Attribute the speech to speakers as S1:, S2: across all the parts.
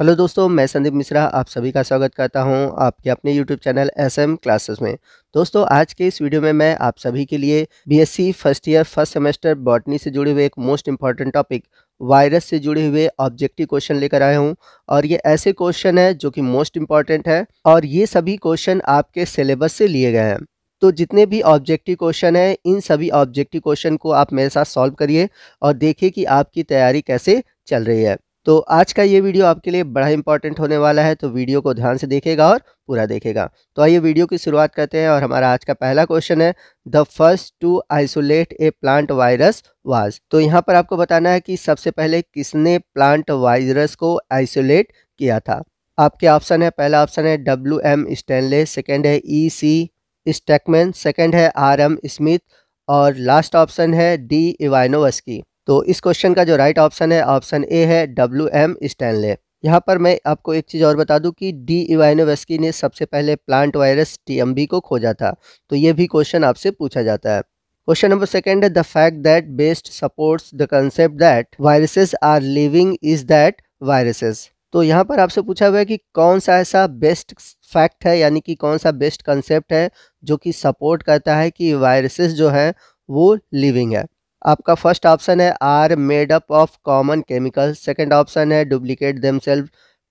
S1: hello दोस्तों मैं संदीप मिश्रा आप सभी का स्वागत करता हूं आपके अपने यूट्यूब चैनल एसएम क्लासेस में दोस्तों आज के इस वीडियो में मैं आप सभी के लिए BSc first year first semester botany से जुड़े हुए एक मोस्ट इंपॉर्टेंट टॉपिक वायरस से जुड़े हुए ऑब्जेक्टिव क्वेश्चन लेकर आया हूँ और ये ऐसे क्वेश्चन है जो कि मोस्ट इम्पॉर्टेंट है और ये सभी क्वेश्चन आपके सिलेबस से लिए गए हैं तो जितने भी ऑब्जेक्टिव क्वेश्चन हैं इन सभी ऑब्जेक्टिव क्वेश्चन को आप मेरे साथ सॉल्व करिए और देखिए कि आपकी तैयारी कैसे चल रही है तो आज का ये वीडियो आपके लिए बड़ा इंपॉर्टेंट होने वाला है तो वीडियो को ध्यान से देखेगा और पूरा देखेगा तो आइए वीडियो की शुरुआत करते हैं और हमारा आज का पहला क्वेश्चन है the first to isolate a plant virus was तो यहाँ पर आपको बताना है कि सबसे पहले किसने प्लांट वायरस को आइसोलेट किया था आपके ऑप्शन है पहला ऑप्शन है डब्ल्यू एम स्टैनले सेकेंड है ई सी स्टेकमैन सेकेंड है आर एम स्मिथ और लास्ट ऑप्शन है डी इवाइनोवस्की तो इस क्वेश्चन का जो राइट ऑप्शन है ऑप्शन ए है डब्ल्यू एम स्टैनले यहाँ पर मैं आपको एक चीज़ और बता दूं कि डी इवाइनोवेस्की ने सबसे पहले प्लांट वायरस टीएमबी को खोजा था तो ये भी क्वेश्चन आपसे पूछा जाता है क्वेश्चन नंबर सेकेंड है the fact that best supports the concept that viruses are living is that viruses तो यहाँ पर आपसे पूछा हुआ है कि कौन सा ऐसा बेस्ट फैक्ट है यानी कि कौन सा बेस्ट कंसेप्ट है जो कि सपोर्ट करता है कि वायरसेस जो है वो लिविंग है आपका फर्स्ट ऑप्शन है are made up of common chemical second option है डुप्लीकेट देम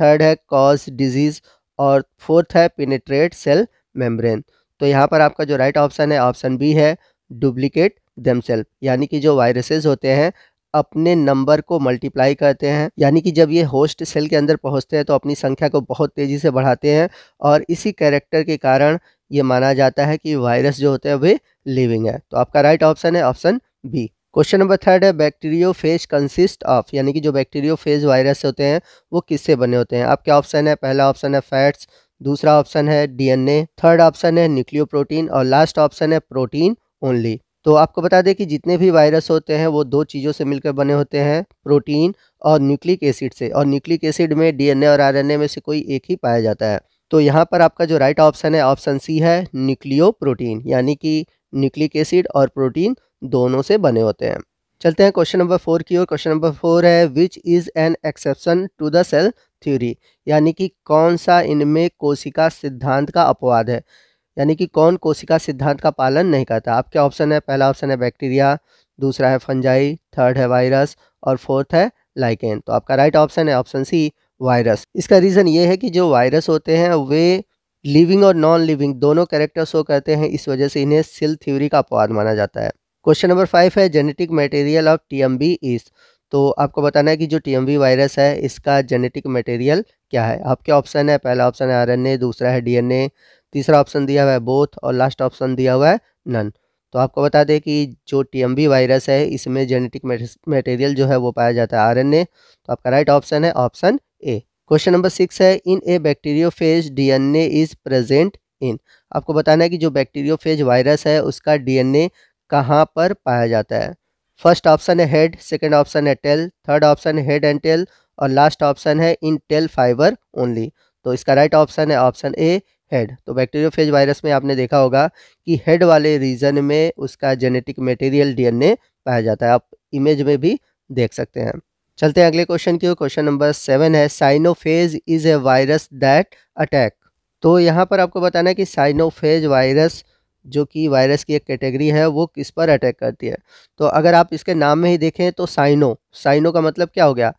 S1: थर्ड है कॉज डिजीज और फोर्थ है पिनेट्रेट सेल मेम्ब्रेन तो यहाँ पर आपका जो राइट right ऑप्शन है ऑप्शन बी है डुप्लीकेट देम यानी कि जो वायरसेस होते हैं अपने नंबर को मल्टीप्लाई करते हैं यानी कि जब ये होस्ट सेल के अंदर पहुँचते हैं तो अपनी संख्या को बहुत तेज़ी से बढ़ाते हैं और इसी कैरेक्टर के कारण ये माना जाता है कि वायरस जो होते हैं वे लिविंग है तो आपका राइट right ऑप्शन है option B question number third है बैक्टीरियोफेज कंसिस्ट ऑफ यानी कि जो बैक्टीरियोफेज वायरस होते हैं वो किससे बने होते हैं आपके ऑप्शन है पहला ऑप्शन है फैट्स दूसरा ऑप्शन है डीएनए थर्ड ऑप्शन है न्यूक्लियोप्रोटीन और लास्ट ऑप्शन है प्रोटीन ओनली तो आपको बता दें कि जितने भी वायरस होते हैं वो दो चीज़ों से मिलकर बने होते हैं प्रोटीन और न्यूक्लिक एसिड से और न्यूक्लिक एसिड में डीएनए और आरएनए में से कोई एक ही पाया जाता है तो यहाँ पर आपका जो राइट ऑप्शन है ऑप्शन सी है न्यूक्लियो प्रोटीन यानी कि न्यूक्लिक एसिड और प्रोटीन दोनों से बने होते हैं चलते हैं क्वेश्चन नंबर फोर की ओर क्वेश्चन नंबर फोर है which is an exception to the cell theory यानी कि कौन सा इनमें कोशिका सिद्धांत का अपवाद है यानी कि कौन कोशिका सिद्धांत का पालन नहीं करता आपके ऑप्शन है पहला ऑप्शन है बैक्टीरिया दूसरा है फंजाई थर्ड है वायरस और फोर्थ है लाइकेन तो आपका राइट ऑप्शन है ऑप्शन सी वायरस इसका रीज़न ये है कि जो वायरस होते हैं वे लिविंग और नॉन लिविंग दोनों कैरेक्टर शो करते हैं इस वजह से इन्हें सिल थ्योरी का अपवाद माना जाता है क्वेश्चन नंबर फाइव है genetic material of TMV is तो आपको बताना है कि जो टीएमबी वायरस है इसका जेनेटिक मटेरियल क्या है आपके ऑप्शन है पहला ऑप्शन है आरएनए दूसरा है डीएनए तीसरा ऑप्शन दिया हुआ है बोथ और लास्ट ऑप्शन दिया हुआ है नन तो आपको बता दें कि जो टीएमबी वायरस है इसमें जेनेटिक मटेरियल जो है वो पाया जाता है ए तो आपका राइट ऑप्शन है option A question number six है in A N A is present in आपको बताना है कि जो फेज वायरस है उसका ए कहाँ पर पाया जाता है फर्स्ट ऑप्शन है हेड सेकेंड ऑप्शन है टेल थर्ड ऑप्शन है हेड एंड टेल और लास्ट ऑप्शन है इन टेल फाइबर ओनली तो इसका राइट ऑप्शन है ऑप्शन ए हेड तो बैक्टीरियो फेज वायरस में आपने देखा होगा कि हेड वाले रीजन में उसका जेनेटिक मटेरियल डीएनए पाया जाता है आप इमेज में भी देख सकते हैं चलते हैं अगले क्वेश्चन की क्वेश्चन नंबर सेवन है cyanophage is a virus that attack तो यहाँ पर आपको बताना है कि साइनोफेज वायरस जो कि वायरस की एक कैटेगरी है वो किस पर अटैक करती है तो अगर आप इसके नाम में ही देखें तो साइनो साइनो का मतलब क्या हो गया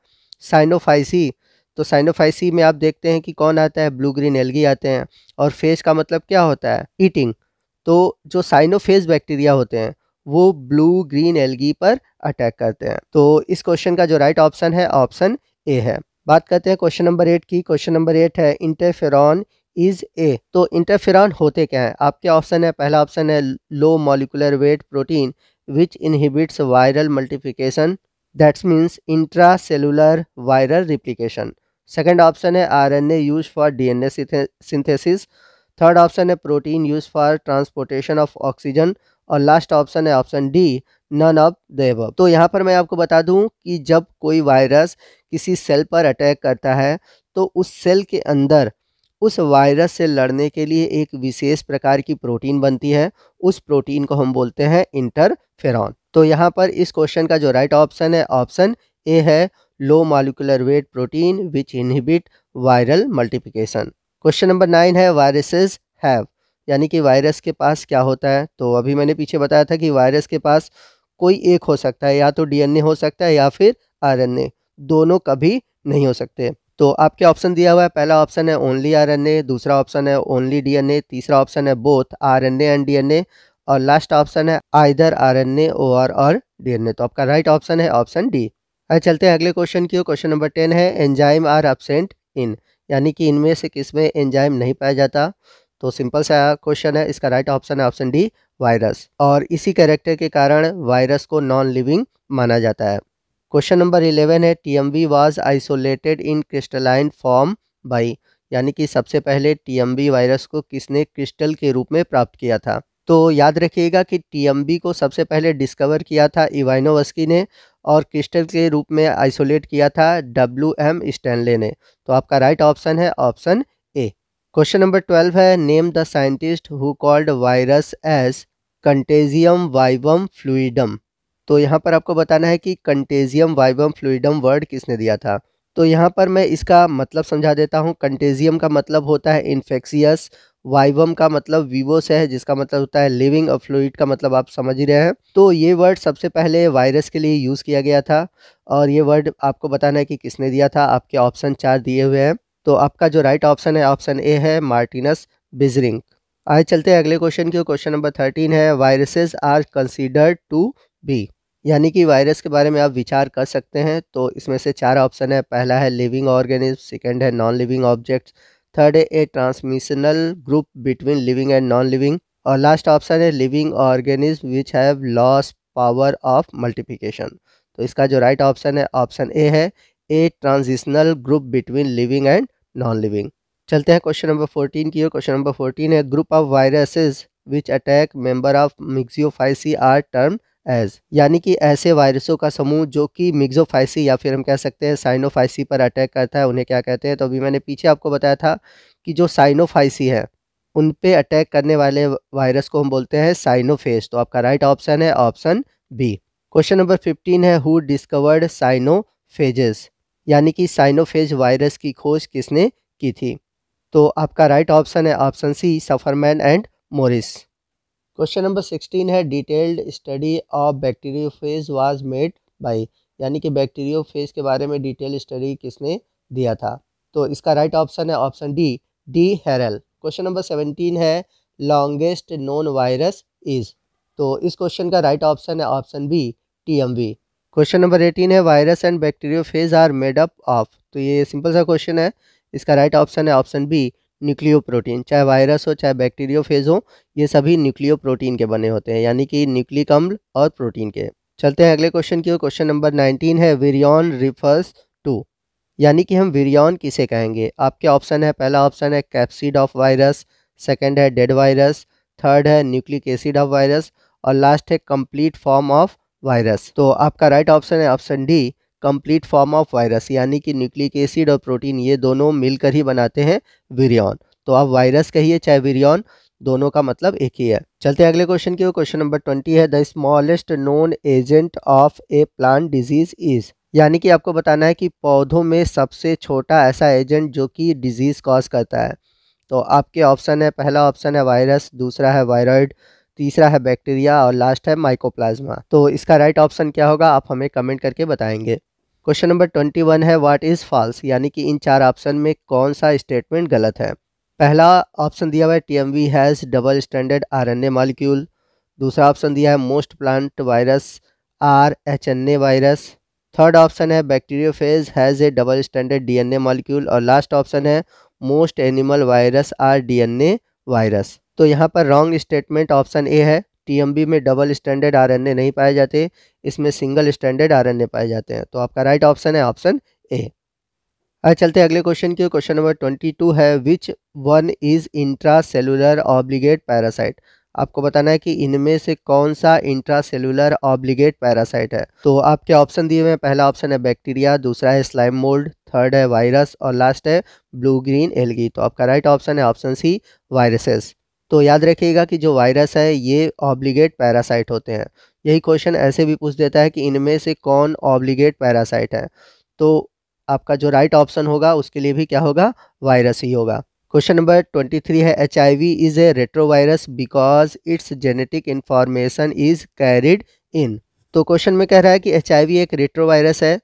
S1: साइनोफाइसी तो साइनोफाइसी में आप देखते हैं कि कौन आता है ब्लू ग्रीन एलगी आते हैं और फेस का मतलब क्या होता है ईटिंग तो जो साइनोफेस बैक्टीरिया होते हैं वो ब्लू ग्रीन एलगी पर अटैक करते हैं तो इस क्वेश्चन का जो राइट ऑप्शन है ऑप्शन ए है बात करते हैं क्वेश्चन नंबर एट की क्वेश्चन नंबर एट है इंटरफेरॉन इज़ ए तो इंटरफेरॉन होते क्या हैं आपके ऑप्शन है पहला ऑप्शन है low molecular weight protein which inhibits viral multiplication that's means intracellular viral replication second option है R N A use for D N A synthesis third option है protein use for transportation of oxygen और last option है option D none of them तो यहाँ पर मैं आपको बता दूँ कि जब कोई वायरस किसी सेल पर अटैक करता है तो उस सेल के अंदर उस वायरस से लड़ने के लिए एक विशेष प्रकार की प्रोटीन बनती है उस प्रोटीन को हम बोलते हैं इंटरफेरॉन तो यहाँ पर इस क्वेश्चन का जो राइट ऑप्शन है ऑप्शन ए है low molecular weight protein which inhibit viral multiplication question number nine है वायरसेस हैव यानी कि वायरस के पास क्या होता है तो अभी मैंने पीछे बताया था कि वायरस के पास कोई एक हो सकता है या तो डीएनए हो सकता है या फिर आरएनए दोनों कभी नहीं हो सकते तो आपके ऑप्शन दिया हुआ है पहला ऑप्शन है ओनली आरएनए दूसरा ऑप्शन है ओनली डीएनए तीसरा ऑप्शन है बोथ आरएनए एंड डीएनए और लास्ट ऑप्शन है आइदर आरएनए ओआर और डीएनए तो आपका राइट ऑप्शन है ऑप्शन डी अरे चलते हैं अगले क्वेश्चन की क्वेश्चन नंबर टेन है एंजाइम आर एबसेंट इन यानी कि इनमें से किसमें एंजाइम नहीं पाया जाता तो सिंपल सा क्वेश्चन है इसका राइट ऑप्शन है ऑप्शन डी वायरस और इसी कैरेक्टर के कारण वायरस को नॉन लिविंग माना जाता है क्वेश्चन नंबर इलेवन है T M V was isolated in crystalline form by यानी कि सबसे पहले टी एम बी वायरस को किसने क्रिस्टल के रूप में प्राप्त किया था तो याद रखिएगा कि टी एम बी को सबसे पहले डिस्कवर किया था इवाइनोवस्की ने और क्रिस्टल के रूप में आइसोलेट किया था डब्ल्यू एम स्टैनले ने तो आपका राइट ऑप्शन है option A question number twelve है name the scientist who called virus as contagium vivum fluidum तो यहाँ पर आपको बताना है कि कंटेजियम वाइवम फ्लूडम वर्ड किसने दिया था तो यहाँ पर मैं इसका मतलब समझा देता हूँ कंटेजियम का मतलब होता है इन्फेक्सियस वाइवम का मतलब वीवो से है जिसका मतलब होता है लिविंग और फ्लूड का मतलब आप समझ ही रहे हैं तो ये वर्ड सबसे पहले वायरस के लिए यूज़ किया गया था और ये वर्ड आपको बताना है कि किसने दिया था आपके ऑप्शन चार दिए हुए हैं तो आपका जो राइट ऑप्शन है ऑप्शन ए है मार्टिनस बिजरिंग आए चलते हैं अगले क्वेश्चन की क्वेश्चन नंबर थर्टीन है viruses are considered to be यानी कि वायरस के बारे में आप विचार कर सकते हैं तो इसमें से चार ऑप्शन है पहला है लिविंग ऑर्गेनिज्म सेकेंड है नॉन लिविंग ऑब्जेक्ट्स थर्ड है a transmissional group between living and non living और लास्ट ऑप्शन है living organism which have loss power of multiplication तो इसका जो राइट ऑप्शन है ऑप्शन ए है a transitional group between living and non living चलते हैं क्वेश्चन नंबर फोर्टीन की ओर क्वेश्चन नंबर फोर्टीन है group of viruses which attack member of myxophyceae are term as यानी कि ऐसे वायरसों का समूह जो कि मिग्जोफाइसी या फिर हम कह सकते हैं साइनोफाइसी पर अटैक करता है उन्हें क्या कहते हैं तो अभी मैंने पीछे आपको बताया था कि जो साइनोफाइसी है उन पे अटैक करने वाले वायरस को हम बोलते हैं साइनोफेस तो आपका राइट ऑप्शन है option B question number fifteen है हु डिस्कवर्ड साइनोफेजेस यानी कि साइनोफेज वायरस की खोज किसने की थी तो आपका राइट ऑप्शन है option C Safferman and Morris question number sixteen है detailed study of bacteriophage was made by यानी कि बैक्टीरियो फेज के बारे में डिटेल स्टडी किसने दिया था तो इसका राइट ऑप्शन है option D d'Herelle question number seventeen है लॉन्गेस्ट नॉन वायरस इज तो इस क्वेश्चन का राइट ऑप्शन है option B T question number eighteen है virus and bacteriophage are made up of तो ये सिंपल सा क्वेश्चन है इसका राइट ऑप्शन है ऑप्शन बी न्यूक्लियो प्रोटीन चाहे वायरस हो चाहे बैक्टीरियो फेज हो ये सभी न्यूक्लियो प्रोटीन के बने होते हैं यानी कि न्यूक्लिक अम्ल और प्रोटीन के चलते हैं अगले क्वेश्चन की ओर क्वेश्चन नंबर नाइनटीन है विरियन रिफर्स टू यानी कि हम विरियन किसे कहेंगे आपके ऑप्शन है पहला ऑप्शन है कैप्सिड ऑफ वायरस सेकेंड है डेड वायरस थर्ड है न्यूक्लिक एसिड ऑफ वायरस और लास्ट है कंप्लीट फॉर्म ऑफ वायरस तो आपका राइट ऑप्शन है option D complete form of virus यानी कि न्यूक्लिक एसिड और प्रोटीन ये दोनों मिलकर ही बनाते हैं वीरियन तो आप वायरस कहिए चाहे वीरियन दोनों का मतलब एक ही है चलते हैं अगले क्वेश्चन की क्वेश्चन नंबर ट्वेंटी है the smallest known agent of a plant disease is यानी कि आपको बताना है कि पौधों में सबसे छोटा ऐसा एजेंट जो कि डिजीज़ कॉज करता है तो आपके ऑप्शन है पहला ऑप्शन है वायरस दूसरा है वायरॉइड तीसरा है बैक्टीरिया और लास्ट है माइकोप्लाज्मा तो इसका राइट ऑप्शन क्या होगा आप हमें कमेंट करके बताएंगे क्वेश्चन नंबर ट्वेंटी वन है व्हाट इज़ फॉल्स यानी कि इन चार ऑप्शन में कौन सा स्टेटमेंट गलत है पहला ऑप्शन दिया हुआ है T M V has double standard R N A molecule दूसरा ऑप्शन दिया है most plant virus are H N A virus third option है bacteriophage has a double standard D N A molecule और last option है most animal virus are D N A virus तो यहाँ पर wrong statement option A है TMB में double standard RNA नहीं पाए जाते इसमें सिंगल स्टैंडर्ड आरएनए पाए जाते हैं तो आपका राइट ऑप्शन है ऑप्शन ए आज चलते हैं अगले क्वेश्चन के क्वेश्चन नंबर ट्वेंटी टू है which one is intracellular obligate parasite आपको बताना है कि इनमें से कौन सा इंट्रा सेलुलर ऑब्लिगेट पैरासाइट है तो आपके ऑप्शन दिए हुए हैं पहला ऑप्शन है बैक्टीरिया दूसरा है स्लाइम मोल्ड थर्ड है वायरस और लास्ट है ब्लू ग्रीन एलगी तो आपका राइट ऑप्शन है ऑप्शन सी वायरसेस तो याद रखिएगा कि जो वायरस है ये ऑब्लिगेट पैरासाइट होते हैं यही क्वेश्चन ऐसे भी पूछ देता है कि इनमें से कौन ऑब्लिगेट पैरासाइट है तो आपका जो राइट ऑप्शन होगा उसके लिए भी क्या होगा वायरस ही होगा क्वेश्चन नंबर ट्वेंटी थ्री है H I V is a retrovirus because its genetic information is carried in तो क्वेश्चन में कह रहा है कि एच आई वी एक रेट्रोवायरस है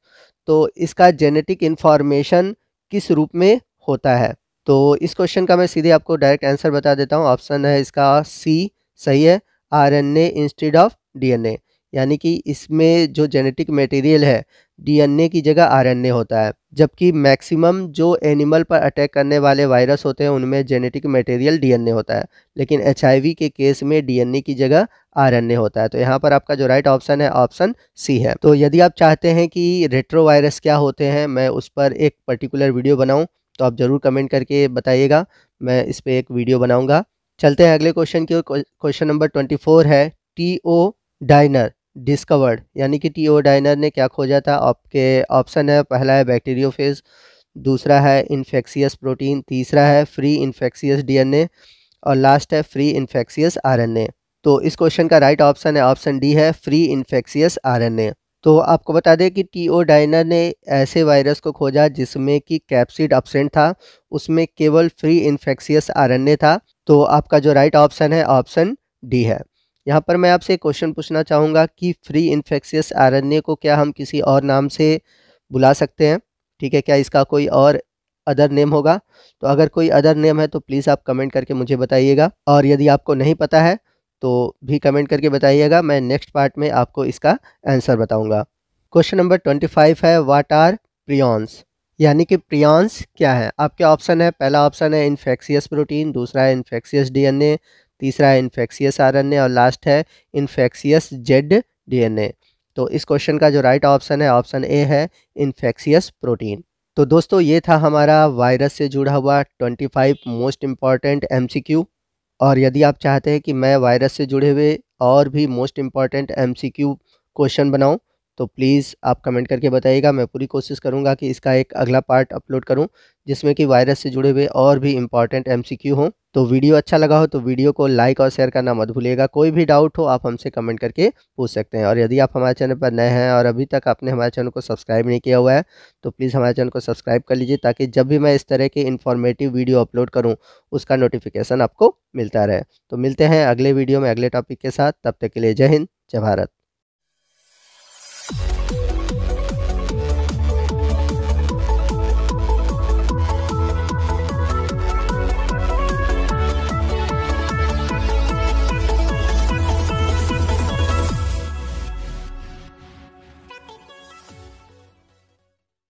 S1: तो इसका जेनेटिक इन्फॉर्मेशन किस रूप में होता है तो इस क्वेश्चन का मैं सीधे आपको डायरेक्ट आंसर बता देता हूँ ऑप्शन है इसका सी सही है R N A instead of D N A यानी कि इसमें जो जेनेटिक मटेरियल है डीएनए की जगह आरएनए होता है जबकि मैक्सिमम जो एनिमल पर अटैक करने वाले वायरस होते हैं उनमें जेनेटिक मटेरियल डीएनए होता है लेकिन एचआईवी के केस में डीएनए की जगह आरएनए होता है तो यहाँ पर आपका जो राइट ऑप्शन है ऑप्शन सी है तो यदि आप चाहते हैं कि वायरस क्या होते हैं मैं उस पर एक पर्टिकुलर वीडियो बनाऊँ तो आप ज़रूर कमेंट करके बताइएगा मैं इस पर एक वीडियो बनाऊँगा चलते हैं अगले क्वेश्चन की क्वेश्चन नंबर ट्वेंटी फोर है टी ओ डाइनर डिस्कवर्ड यानी कि टी ओ डाइनर ने क्या खोजा था आपके ऑप्शन है पहला है बैक्टीरियोफेज दूसरा है इन्फेक्शियस प्रोटीन तीसरा है फ्री इन्फेक्शियस डीएनए और लास्ट है फ्री इन्फेक्शियस आरएनए तो इस क्वेश्चन का राइट ऑप्शन है ऑप्शन डी है फ्री इन्फेक्शियस आरएनए तो आपको बता दें कि टी ओ डाइना ने ऐसे वायरस को खोजा जिसमें कि कैप्सिड अपसेंट था उसमें केवल फ्री इन्फेक्शियस आरएनए था तो आपका जो राइट ऑप्शन है ऑप्शन डी है यहाँ पर मैं आपसे क्वेश्चन पूछना चाहूँगा कि फ्री इन्फेक्शियस आरएनए को क्या हम किसी और नाम से बुला सकते हैं ठीक है क्या इसका कोई और अदर नेम होगा तो अगर कोई अदर नेम है तो प्लीज़ आप कमेंट करके मुझे बताइएगा और यदि आपको नहीं पता है तो भी कमेंट करके बताइएगा मैं नेक्स्ट पार्ट में आपको इसका आंसर बताऊंगा क्वेश्चन नंबर ट्वेंटी फाइव है वाट आर प्रियॉन्स यानी कि प्रियॉन्स क्या है आपके ऑप्शन है पहला ऑप्शन है इन्फेक्सियस प्रोटीन दूसरा है इन्फेक्सियस डी तीसरा है इन्फेक्सियस आर और लास्ट है इन्फेक्सियस जेड डी तो इस क्वेश्चन का जो राइट ऑप्शन है ऑप्शन ए है इन्फेक्सियस प्रोटीन तो दोस्तों ये था हमारा वायरस से जुड़ा हुआ 25 मोस्ट इम्पॉर्टेंट एमसीक्यू और यदि आप चाहते हैं कि मैं वायरस से जुड़े हुए और भी मोस्ट इम्पॉर्टेंट एम क्वेश्चन बनाऊँ तो प्लीज़ आप कमेंट करके बताइएगा मैं पूरी कोशिश करूँगा कि इसका एक अगला पार्ट अपलोड करूँ जिसमें कि वायरस से जुड़े हुए और भी इंपॉर्टेंट एमसीक्यू हों तो वीडियो अच्छा लगा हो तो वीडियो को लाइक और शेयर करना मत भूलिएगा कोई भी डाउट हो आप हमसे कमेंट करके पूछ सकते हैं और यदि आप हमारे चैनल पर नए हैं और अभी तक आपने हमारे चैनल को सब्सक्राइब नहीं किया हुआ है तो प्लीज़ हमारे चैनल को सब्सक्राइब कर लीजिए ताकि जब भी मैं इस तरह के इन्फॉर्मेटिव वीडियो अपलोड करूँ उसका नोटिफिकेशन आपको मिलता रहे तो मिलते हैं अगले वीडियो में अगले टॉपिक के साथ तब तक के लिए जय हिंद जय भारत